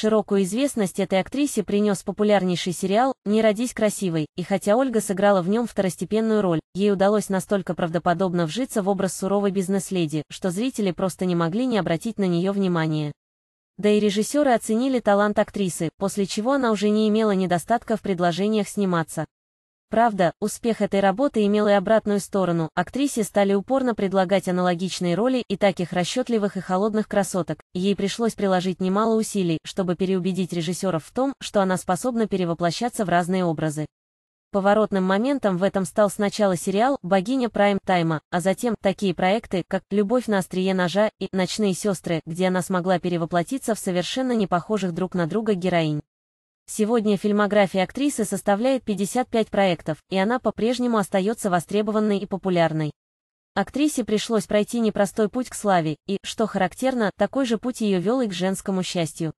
Широкую известность этой актрисе принес популярнейший сериал «Не родись красивой», и хотя Ольга сыграла в нем второстепенную роль, ей удалось настолько правдоподобно вжиться в образ суровой бизнес-леди, что зрители просто не могли не обратить на нее внимания. Да и режиссеры оценили талант актрисы, после чего она уже не имела недостатка в предложениях сниматься. Правда, успех этой работы имел и обратную сторону, актрисе стали упорно предлагать аналогичные роли и таких расчетливых и холодных красоток, ей пришлось приложить немало усилий, чтобы переубедить режиссеров в том, что она способна перевоплощаться в разные образы. Поворотным моментом в этом стал сначала сериал «Богиня прайм-тайма», а затем такие проекты, как «Любовь на острие ножа» и «Ночные сестры», где она смогла перевоплотиться в совершенно непохожих друг на друга героинь. Сегодня фильмография актрисы составляет 55 проектов, и она по-прежнему остается востребованной и популярной. Актрисе пришлось пройти непростой путь к славе, и, что характерно, такой же путь ее вел и к женскому счастью.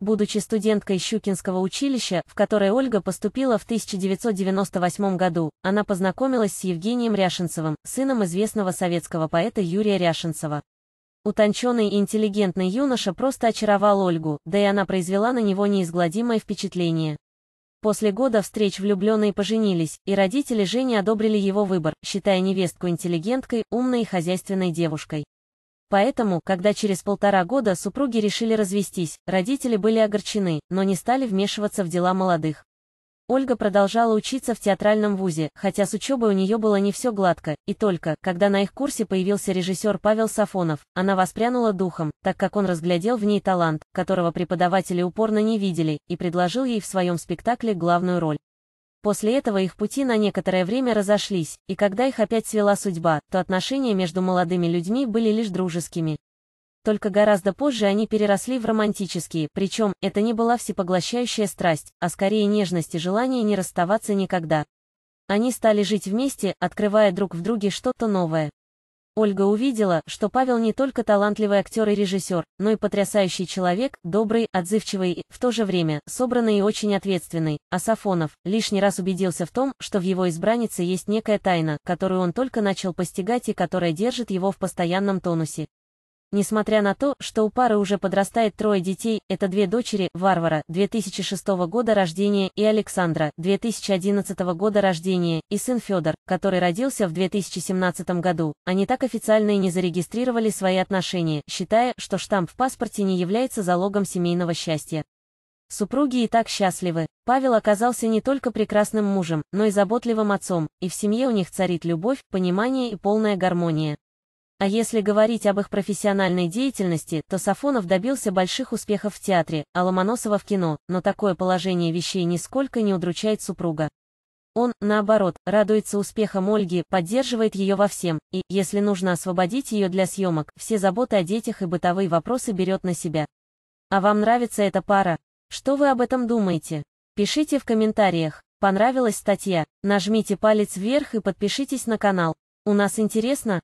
Будучи студенткой Щукинского училища, в которое Ольга поступила в 1998 году, она познакомилась с Евгением Ряшенцевым, сыном известного советского поэта Юрия Ряшенцева. Утонченный и интеллигентный юноша просто очаровал Ольгу, да и она произвела на него неизгладимое впечатление. После года встреч влюбленные поженились, и родители Жени одобрили его выбор, считая невестку интеллигенткой, умной и хозяйственной девушкой. Поэтому, когда через полтора года супруги решили развестись, родители были огорчены, но не стали вмешиваться в дела молодых. Ольга продолжала учиться в театральном вузе, хотя с учебой у нее было не все гладко, и только, когда на их курсе появился режиссер Павел Сафонов, она воспрянула духом, так как он разглядел в ней талант, которого преподаватели упорно не видели, и предложил ей в своем спектакле главную роль. После этого их пути на некоторое время разошлись, и когда их опять свела судьба, то отношения между молодыми людьми были лишь дружескими только гораздо позже они переросли в романтические, причем это не была всепоглощающая страсть, а скорее нежность и желание не расставаться никогда. Они стали жить вместе, открывая друг в друге что-то новое. Ольга увидела, что Павел не только талантливый актер и режиссер, но и потрясающий человек, добрый, отзывчивый и, в то же время, собранный и очень ответственный. А Сафонов лишний раз убедился в том, что в его избраннице есть некая тайна, которую он только начал постигать и которая держит его в постоянном тонусе. Несмотря на то, что у пары уже подрастает трое детей, это две дочери, Варвара, 2006 года рождения, и Александра, 2011 года рождения, и сын Федор, который родился в 2017 году, они так официально и не зарегистрировали свои отношения, считая, что штамп в паспорте не является залогом семейного счастья. Супруги и так счастливы. Павел оказался не только прекрасным мужем, но и заботливым отцом, и в семье у них царит любовь, понимание и полная гармония. А если говорить об их профессиональной деятельности, то Сафонов добился больших успехов в театре, а Ломоносова в кино, но такое положение вещей нисколько не удручает супруга. Он, наоборот, радуется успехам Ольги, поддерживает ее во всем, и, если нужно освободить ее для съемок, все заботы о детях и бытовые вопросы берет на себя. А вам нравится эта пара? Что вы об этом думаете? Пишите в комментариях. Понравилась статья? Нажмите палец вверх и подпишитесь на канал. У нас интересно,